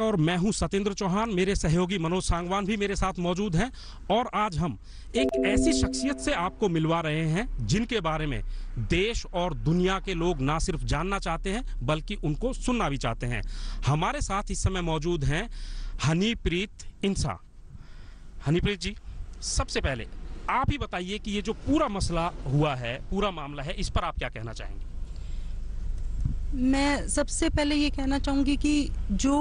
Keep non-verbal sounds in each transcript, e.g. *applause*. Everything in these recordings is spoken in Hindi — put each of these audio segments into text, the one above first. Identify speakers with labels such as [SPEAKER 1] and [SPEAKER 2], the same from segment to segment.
[SPEAKER 1] और मैं हूं सतेंद्र चौहान मेरे सहयोगी मनोज सांगवान भी मेरे साथ मौजूद हैं और आज हम एक ऐसी शख्सियत से आपको मिलवा रहे हैं जिनके बारे में देश और दुनिया के लोग ना सिर्फ जानना चाहते हैं बल्कि उनको सुनना भी चाहते हैं हमारे साथ इस समय मौजूद हैं हनीप्रीत इंसा हनीप्रीत जी सबसे पहले आप ही बताइए कि ये जो पूरा मसला हुआ है पूरा मामला है इस पर आप क्या कहना चाहेंगे
[SPEAKER 2] मैं सबसे पहले ये कहना चाहूँगी कि जो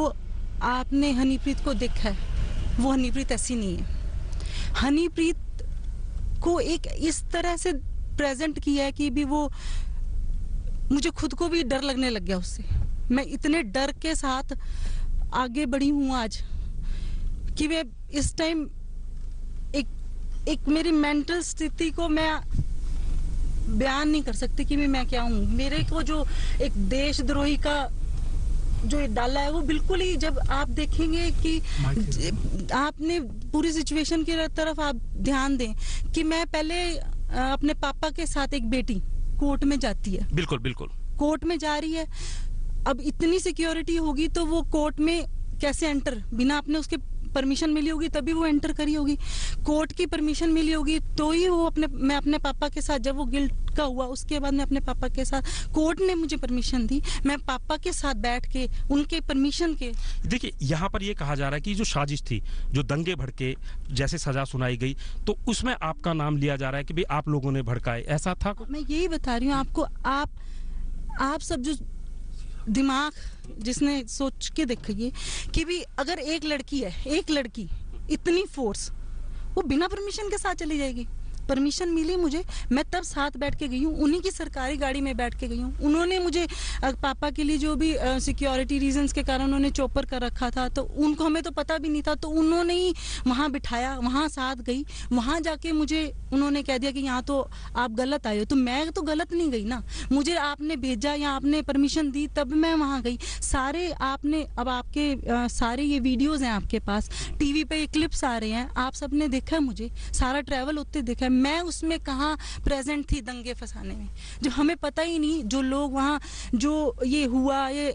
[SPEAKER 2] आपने हनीप्रीत को देखा है वो हनीप्रीत ऐसी नहीं है हनीप्रीत को एक इस तरह से प्रेजेंट किया है कि भी वो मुझे खुद को भी डर लगने लग गया उससे मैं इतने डर के साथ आगे बढ़ी हूँ आज कि मैं इस टाइम एक एक मेरी मेंटल स्थिति को मैं बयान नहीं कर सकती कि मैं क्या हूँ मेरे को जो एक देशद्रोही का जो डाला है वो बिल्कुल ही जब आप देखेंगे कि आपने पूरी सिचुएशन की तरफ आप ध्यान दें कि मैं पहले अपने पापा के साथ एक बेटी कोर्ट में जाती है बिल्कुल बिल्कुल कोर्ट में जा रही है अब इतनी सिक्योरिटी होगी तो वो कोर्ट में कैसे एंटर बिना आपने उसके परमिशन मिली होगी तभी वो एंटर करी होगी कोर्ट की परमिशन मिली होगी तो ही वो अपने मैं अपने पापा के साथ जब वो गिल्ट का हुआ उसके बाद मैं अपने पापा के साथ कोर्ट ने मुझे परमिशन दी मैं पापा के साथ बैठ के उनके परमिशन के
[SPEAKER 1] देखिए यहाँ पर ये कहा जा रहा है कि जो साजिश थी जो दंगे भड़के जैसे सजा सुनाई गई तो उसमें आपका नाम लिया जा रहा है कि भाई आप लोगों ने भड़काए ऐसा था
[SPEAKER 2] मैं यही बता रही हूँ आपको आप आप सब जो दिमाग जिसने सोच के देखिए कि भी अगर एक लड़की है एक लड़की इतनी फोर्स वो बिना परमिशन के साथ चली जाएगी परमिशन मिली मुझे मैं तब साथ बैठ के गई हूँ उन्हीं की सरकारी गाड़ी में बैठ के गई हूँ उन्होंने मुझे पापा के लिए जो भी सिक्योरिटी रीजंस के कारण उन्होंने चोपर कर रखा था तो उनको हमें तो पता भी नहीं था तो उन्होंने ही वहाँ बिठाया वहाँ साथ गई वहाँ जाके मुझे उन्होंने कह दिया कि यहाँ तो आप गलत आए हो तो मैं तो गलत नहीं गई ना मुझे आपने भेजा या आपने परमिशन दी तब मैं वहाँ गई सारे आपने अब आपके आ, सारे ये वीडियोज़ हैं आपके पास टीवी पे पर क्लिप्स आ रहे हैं आप सबने देखा मुझे सारा ट्रैवल उतने देखा मैं उसमें कहाँ प्रेजेंट थी दंगे फंसाने में जो हमें पता ही नहीं जो लोग वहाँ जो ये हुआ ये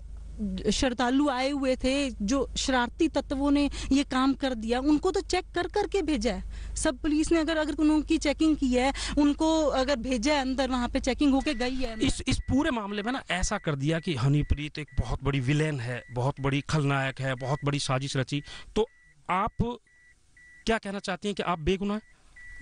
[SPEAKER 2] श्रद्धालु आए हुए थे जो शरारती तत्वों ने ये काम कर दिया उनको तो चेक कर करके भेजा है सब पुलिस ने अगर अगर उनकी चेकिंग की है उनको अगर भेजा है अंदर वहाँ पे चेकिंग होके गई है इस
[SPEAKER 1] इस पूरे मामले में ना ऐसा कर दिया कि हनीप्रीत एक बहुत बड़ी विलेन है बहुत बड़ी खलनायक है बहुत बड़ी साजिश रची तो आप क्या कहना चाहती हैं कि आप
[SPEAKER 2] बेगुनाह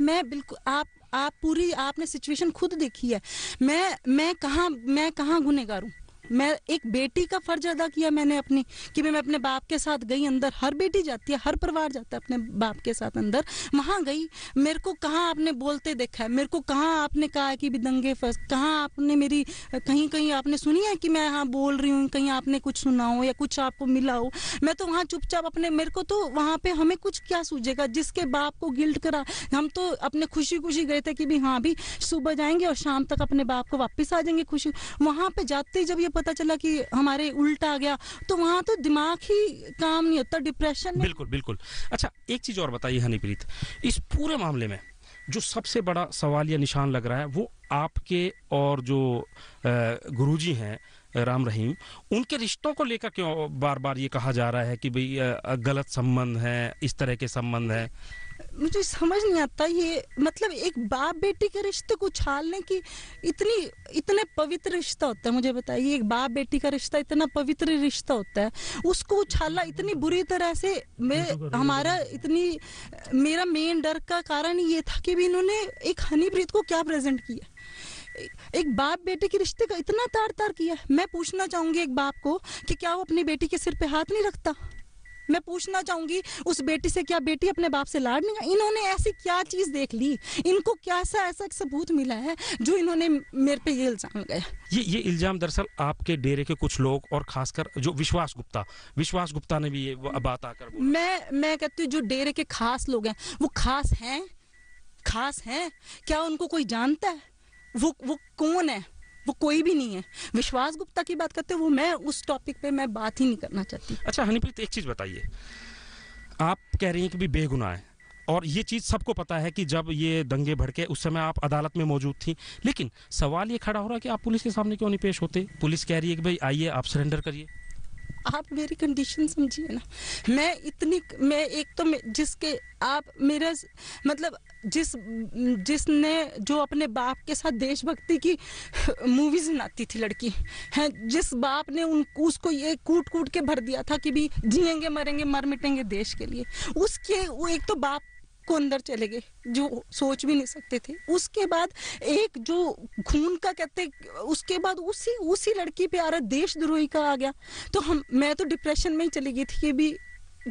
[SPEAKER 2] मैं बिल्कुल आप आप पूरी आपने सिचुएशन खुद देखी है मैं मैं कहाँ मैं कहाँ गुनेगार हूँ मैं एक बेटी का फर्ज अदा किया मैंने अपनी कि मैं अपने बाप के साथ गई अंदर हर बेटी जाती है हर परिवार जाता है अपने बाप के साथ अंदर वहां गई मेरे को कहाँ आपने बोलते देखा है मेरे को कहाँ आपने कहा है कि भी दंगे फंस कहाँ आपने मेरी कहीं कहीं आपने सुनी है कि मैं यहाँ बोल रही हूँ कहीं आपने कुछ सुना हो या कुछ आपको मिला हो मैं तो वहाँ चुपचाप अपने मेरे को तो वहाँ पे हमें कुछ क्या सूझेगा जिसके बाप को गिल्ट करा हम तो अपने खुशी खुशी गए थे कि भी हाँ भी सुबह जाएंगे और शाम तक अपने बाप को वापस आ जाएंगे खुशी वहाँ पे जाते जब ये पता चला कि हमारे उल्टा आ गया तो वहाँ तो दिमाग ही काम नहीं होता डिप्रेशन
[SPEAKER 1] बिल्कुल बिल्कुल अच्छा एक चीज़ और बताइए हनीप्रीत इस पूरे मामले में जो सबसे बड़ा सवाल या निशान लग रहा है वो आपके और जो गुरुजी हैं राम रहीम उनके रिश्तों को लेकर क्यों बार बार ये कहा जा रहा है कि भाई गलत संबंध है इस तरह के संबंध है
[SPEAKER 2] मुझे समझ नहीं आता ये मतलब एक बाप बेटी के रिश्ते को उछालने की इतनी इतने पवित्र रिश्ता होता है मुझे बताइए एक बाप बेटी का रिश्ता इतना पवित्र रिश्ता होता है उसको उछालना इतनी बुरी तरह से मैं हमारा इतनी मेरा मेन डर का कारण ये था कि भी इन्होंने एक हनीप्रीत को क्या प्रेजेंट किया एक बाप बेटे के रिश्ते का इतना तार तार किया मैं पूछना चाहूंगी एक बाप को कि क्या वो अपनी बेटी के सिर पे हाथ नहीं रखता मैं पूछना चाहूंगी उस बेटी से क्या बेटी अपने बाप से लाड़ नहीं इन्होंने ऐसी क्या चीज देख ली इनको क्या ऐसा ऐसा सबूत मिला है जो इन्होंने मेरे पे ये इल्जाम लगाया
[SPEAKER 1] ये ये इल्जाम दरअसल आपके डेरे के कुछ लोग और खासकर जो विश्वास गुप्ता विश्वास गुप्ता ने भी ये बात आकर
[SPEAKER 2] मैं मैं कहती हूँ जो डेरे के खास लोग हैं वो खास हैं खास हैं क्या उनको कोई जानता है वो वो कौन है वो कोई भी नहीं है विश्वास गुप्ता की बात करते वो मैं उस टॉपिक पे मैं बात ही नहीं करना चाहती
[SPEAKER 1] अच्छा हनीप्रीत एक चीज़ बताइए आप कह रही हैं कि भी बेगुनाह है और ये चीज़ सबको पता है कि जब ये दंगे भड़के उस समय आप अदालत में मौजूद थी लेकिन सवाल ये खड़ा हो रहा है कि आप पुलिस के सामने क्यों नहीं पेश होते पुलिस कह रही है कि भाई आइए आप सरेंडर करिए
[SPEAKER 2] आप मेरी कंडीशन समझिए ना मैं इतनी मैं एक तो जिसके आप मेरा मतलब जिस जिसने जो अपने बाप के साथ देशभक्ति की मूवीज बनाती थी लड़की है जिस बाप ने उन उसको ये कूट कूट के भर दिया था कि भी जिएंगे मरेंगे मर मिटेंगे देश के लिए उसके वो एक तो बाप को अंदर चले गए जो सोच भी नहीं सकते थे उसके बाद एक जो खून का कहते उसके बाद उसी उसी लड़की पे आ रहा देशद्रोही का आ गया तो हम मैं तो डिप्रेशन में ही चली गई थी ये भी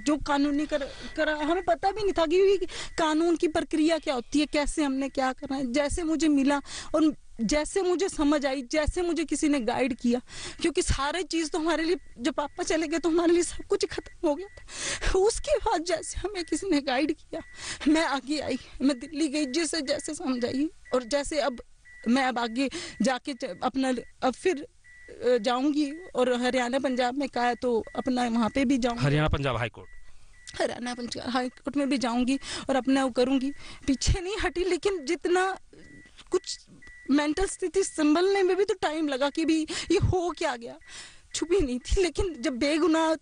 [SPEAKER 2] जो कानूनी कर करा हमें पता भी नहीं था कि कानून की प्रक्रिया क्या होती है कैसे हमने क्या करना है जैसे मुझे मिला और जैसे मुझे समझ आई जैसे मुझे किसी ने गाइड किया क्योंकि सारे चीज़ तो हमारे लिए जब पापा चले गए तो हमारे लिए सब कुछ खत्म हो गया था उसके बाद जैसे हमें किसी ने गाइड किया मैं आगे आई मैं दिल्ली गई जैसे जैसे समझ आई और जैसे अब मैं अब आगे जाके अपना अब फिर जाऊंगी और हरियाणा पंजाब में कहा तो अपना वहाँ पे भी जाऊंगी
[SPEAKER 1] Haryana Punjab high court
[SPEAKER 2] Haryana Punjab high court में भी जाऊंगी और अपना वो करूंगी पीछे नहीं हटी लेकिन जितना कुछ मेंटल स्थिति संभलने में भी तो टाइम लगा कि भी ये हो क्या गया छुपी नहीं थी लेकिन जब बेगुनाह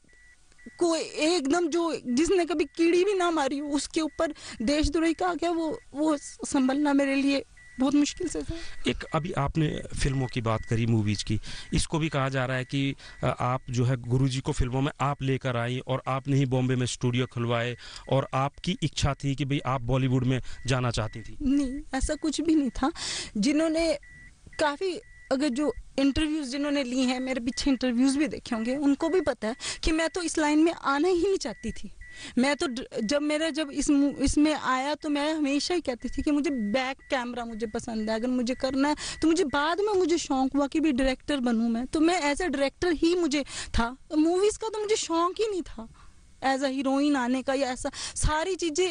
[SPEAKER 2] को एकदम जो जिसने कभी कीड़ी भी ना मारी उसके ऊपर देशद्रोही का आ गया वो वो संभलना मेरे लिए बहुत मुश्किल से था
[SPEAKER 1] एक अभी आपने फिल्मों की बात करी मूवीज़ की इसको भी कहा जा रहा है कि आप जो है गुरुजी को फिल्मों में आप लेकर आई और आपने ही बॉम्बे में स्टूडियो खुलवाए और आपकी इच्छा थी कि भाई आप बॉलीवुड में जाना चाहती थी
[SPEAKER 2] नहीं ऐसा कुछ भी नहीं था जिन्होंने काफ़ी अगर जो इंटरव्यूज जिन्होंने ली हैं मेरे पीछे इंटरव्यूज भी देखे होंगे उनको भी पता है कि मैं तो इस लाइन में आना ही नहीं चाहती थी मैं तो जब मेरा जब इस इसमें आया तो मैं हमेशा ही कहती थी कि मुझे बैक कैमरा मुझे पसंद है अगर मुझे करना है तो मुझे बाद में मुझे शौक हुआ कि भी डायरेक्टर बनू मैं तो मैं एज ए डायरेक्टर ही मुझे था मूवीज़ का तो मुझे शौक ही नहीं था एज अ हीरोइन आने का या ऐसा सारी चीज़ें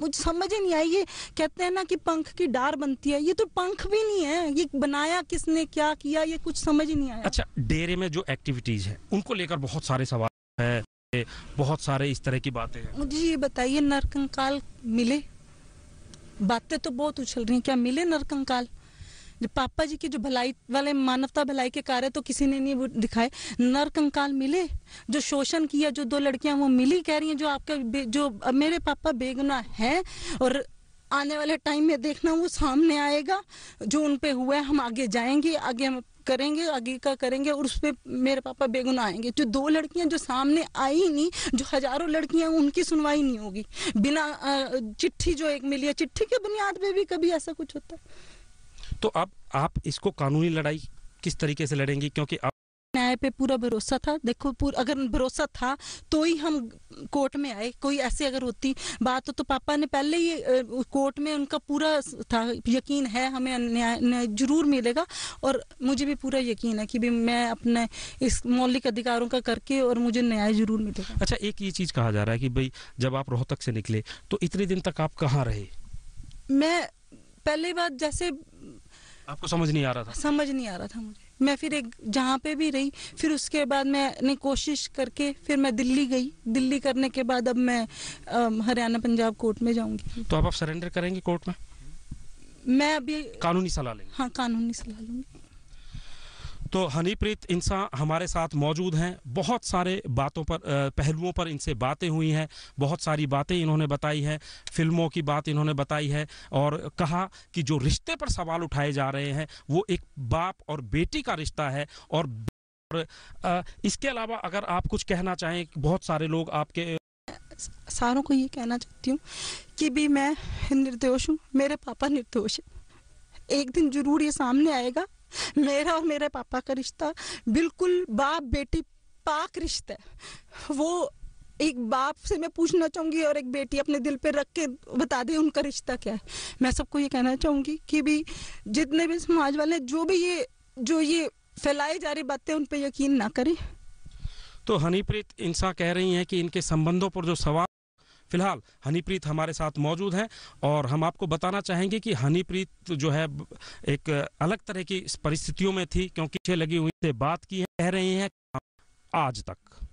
[SPEAKER 2] मुझे समझ ही नहीं आई ये कहते हैं ना कि पंख की डार बनती है ये तो पंख भी नहीं है ये बनाया किसने क्या किया ये कुछ समझ ही नहीं आया
[SPEAKER 1] अच्छा डेरे में जो एक्टिविटीज़ है उनको लेकर बहुत सारे सवाल है बहुत सारे इस तरह की बातें हैं
[SPEAKER 2] मुझे ये बताइए नरकंकाल मिले बातें तो बहुत उछल रही हैं क्या मिले नरकंकाल जो पापा जी की जो भलाई वाले मानवता भलाई के कार्य तो किसी ने नहीं दिखाए नरकंकाल मिले जो शोषण किया जो दो लड़कियां वो मिली कह रही हैं जो आपके जो मेरे पापा बेगुनाह हैं और आने वाले टाइम में देखना वो सामने आएगा जो उन पे हुआ है हम आगे जाएंगे आगे हम करेंगे आगे का करेंगे और उस पर मेरे पापा बेगुना आएंगे जो तो दो लड़कियां जो सामने आई नहीं जो हजारों लड़कियां उनकी सुनवाई नहीं होगी बिना चिट्ठी जो एक मिली है चिट्ठी के बुनियाद पे भी कभी ऐसा कुछ होता
[SPEAKER 1] तो अब आप, आप इसको कानूनी लड़ाई किस तरीके से लड़ेंगी क्योंकि आप
[SPEAKER 2] न्याय पे पूरा भरोसा था देखो पूरा अगर भरोसा था तो ही हम कोर्ट में आए कोई ऐसे अगर होती बात हो तो पापा ने पहले ही कोर्ट में उनका पूरा था यकीन है हमें न्याय न्या, जरूर मिलेगा और मुझे भी पूरा यकीन है कि भी मैं अपने इस मौलिक अधिकारों का करके और मुझे न्याय जरूर मिलेगा
[SPEAKER 1] अच्छा एक ये चीज़ कहा जा रहा है कि भाई जब आप रोहतक से निकले तो इतने दिन तक आप कहाँ रहे
[SPEAKER 2] मैं पहली बात जैसे
[SPEAKER 1] आपको समझ नहीं आ रहा था
[SPEAKER 2] समझ नहीं आ रहा था मुझे मैं फिर एक जहाँ पे भी रही फिर उसके बाद मैंने कोशिश करके फिर मैं दिल्ली गई दिल्ली करने के बाद अब मैं हरियाणा पंजाब कोर्ट में जाऊंगी
[SPEAKER 1] तो आप, आप सरेंडर करेंगे कोर्ट में मैं अभी कानूनी सलाह लेंगे
[SPEAKER 2] हाँ कानूनी सलाह लूंगी
[SPEAKER 1] तो हनीप्रीत इंसा हमारे साथ मौजूद हैं बहुत सारे बातों पर पहलुओं पर इनसे बातें हुई हैं बहुत सारी बातें इन्होंने बताई हैं फिल्मों की बात इन्होंने बताई है और कहा कि जो रिश्ते पर सवाल उठाए जा रहे हैं वो एक बाप और बेटी का रिश्ता है और इसके अलावा अगर आप कुछ कहना चाहें बहुत सारे लोग आपके
[SPEAKER 2] सारों को ये कहना चाहती हूँ कि भी मैं निर्दोष हूँ मेरे पापा निर्दोष हैं एक दिन जरूर ये सामने आएगा *laughs* मेरा और मेरे पापा का रिश्ता बिल्कुल बाप बेटी पाक रिश्ता है वो एक बाप से मैं पूछना चाहूंगी और एक बेटी अपने दिल पे रख के बता दे उनका रिश्ता क्या है मैं सबको ये कहना चाहूंगी कि भी जितने भी समाज वाले जो भी ये जो ये फैलाई जा रही बातें उन पर यकीन ना करें
[SPEAKER 1] तो हनीप्रीत इंसा कह रही हैं कि इनके संबंधों पर जो सवाल फिलहाल हनीप्रीत हमारे साथ मौजूद हैं और हम आपको बताना चाहेंगे कि हनीप्रीत जो है एक अलग तरह की परिस्थितियों में थी क्योंकि लगी हुई से बात की है, कह रही हैं आज तक